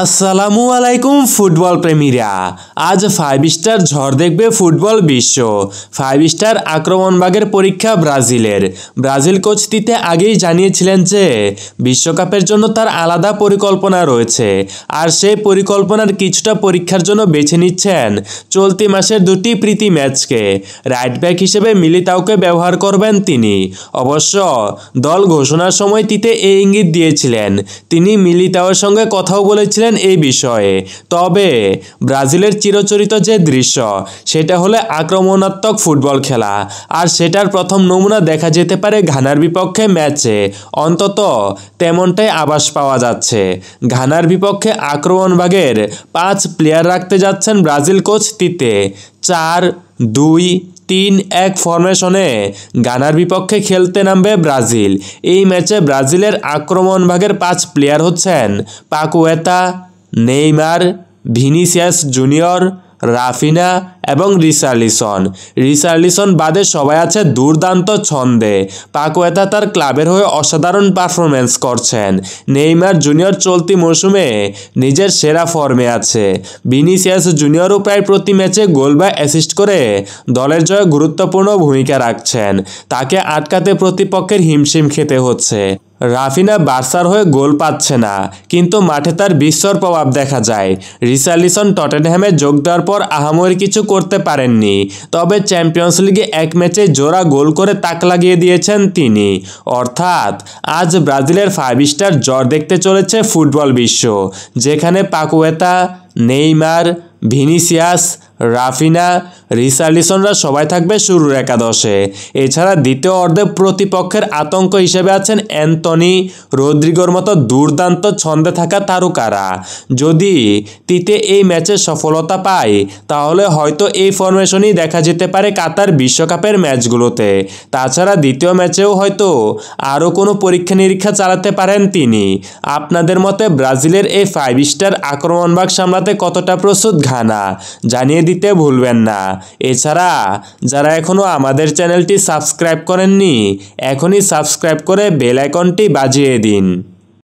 আসসালামু আলাইকুম ফুটবল প্রেমীরা আজ ফাইভ স্টার ঝড় দেখবে ফুটবল বিশ্ব ফাইভ স্টার আক্রমণবাগের পরীক্ষা ব্রাজিলের ব্রাজিল কোচ দিতে আগেই জানিয়েছিলেন যে বিশ্বকাপের জন্য তার আলাদা পরিকল্পনা রয়েছে আর সেই পরিকল্পনার কিছুটা পরীক্ষার জন্য বেছে নিচ্ছেন চলতি মাসের দুটি প্রীতি ম্যাচকে রাইট ব্যাক হিসেবে মিলিতাওকে ব্যবহার করবেন তিনি অবশ্য দল ঘোষণার সময় তিতে এই ইঙ্গিত দিয়েছিলেন তিনি মিলিতাওয়ের সঙ্গে কথাও বলে করেছিলেন এই বিষয়ে তবে ব্রাজিলের চিরচরিত যে দৃশ্য সেটা হলে আক্রমণাত্মক ফুটবল খেলা আর সেটার প্রথম নমুনা দেখা যেতে পারে ঘানার বিপক্ষে ম্যাচে অন্তত তেমনটাই আভাস পাওয়া যাচ্ছে ঘানার বিপক্ষে আক্রমণভাগের পাঁচ প্লেয়ার রাখতে যাচ্ছেন ব্রাজিল কোচ তিতে চার দুই তিন এক ফর্মেশনে গানার বিপক্ষে খেলতে নামবে ব্রাজিল এই ম্যাচে ব্রাজিলের আক্রমণ ভাগের পাঁচ প্লেয়ার হচ্ছেন Paqueta Neymar Vinicius Junior Raphinha এবং রিসার্লিসন রিসার্লিসন বাদে সবাই আছে দুর্দান্ত ছন্দে পাকুয়েতা তার ক্লাবের হয়ে অসাধারণ পারফরম্যান্স করছেন নেইমার জুনিয়র চলতি মৌসুমে নিজের সেরা ফর্মে আছে বিনিসিয়াস জুনিয়রও প্রায় প্রতি ম্যাচে গোল বা অ্যাসিস্ট করে দলের জয়ে গুরুত্বপূর্ণ ভূমিকা রাখছেন তাকে আটকাতে প্রতিপক্ষের হিমশিম খেতে হচ্ছে রাফিনা বার্সার হয়ে গোল পাচ্ছে না কিন্তু মাঠে তার বিশ্বর প্রভাব দেখা যায় রিসালিসন টটেনহ্যামে যোগ দেওয়ার পর আহামরি কিছু করতে পারেননি তবে চ্যাম্পিয়ন্স লিগে এক ম্যাচে জোড়া গোল করে তাক লাগিয়ে দিয়েছেন তিনি অর্থাৎ আজ ব্রাজিলের ফাইভ স্টার জ্বর দেখতে চলেছে ফুটবল বিশ্ব যেখানে পাকুয়েতা নেইমার ভিনিসিয়াস রাফিনা রিসার্লিসনরা সবাই থাকবে শুরুর একাদশে এছাড়া দ্বিতীয় অর্ধে প্রতিপক্ষের আতঙ্ক হিসেবে আছেন অ্যান্টনি রদ্রিগোর মতো দুর্দান্ত ছন্দে থাকা তারকারা যদি তিতে এই ম্যাচে সফলতা পায় তাহলে হয়তো এই ফরমেশনই দেখা যেতে পারে কাতার বিশ্বকাপের ম্যাচগুলোতে তাছাড়া দ্বিতীয় ম্যাচেও হয়তো আরও কোনো পরীক্ষা নিরীক্ষা চালাতে পারেন তিনি আপনাদের মতে ব্রাজিলের এই ফাইভ স্টার আক্রমণভাগ সামলাতে কতটা প্রস্তুত ঘানা জানিয়ে দিতে ভুলবেন না এছাড়া যারা এখনও আমাদের চ্যানেলটি সাবস্ক্রাইব করেননি এখনই সাবস্ক্রাইব করে বেল আইকনটি বাজিয়ে দিন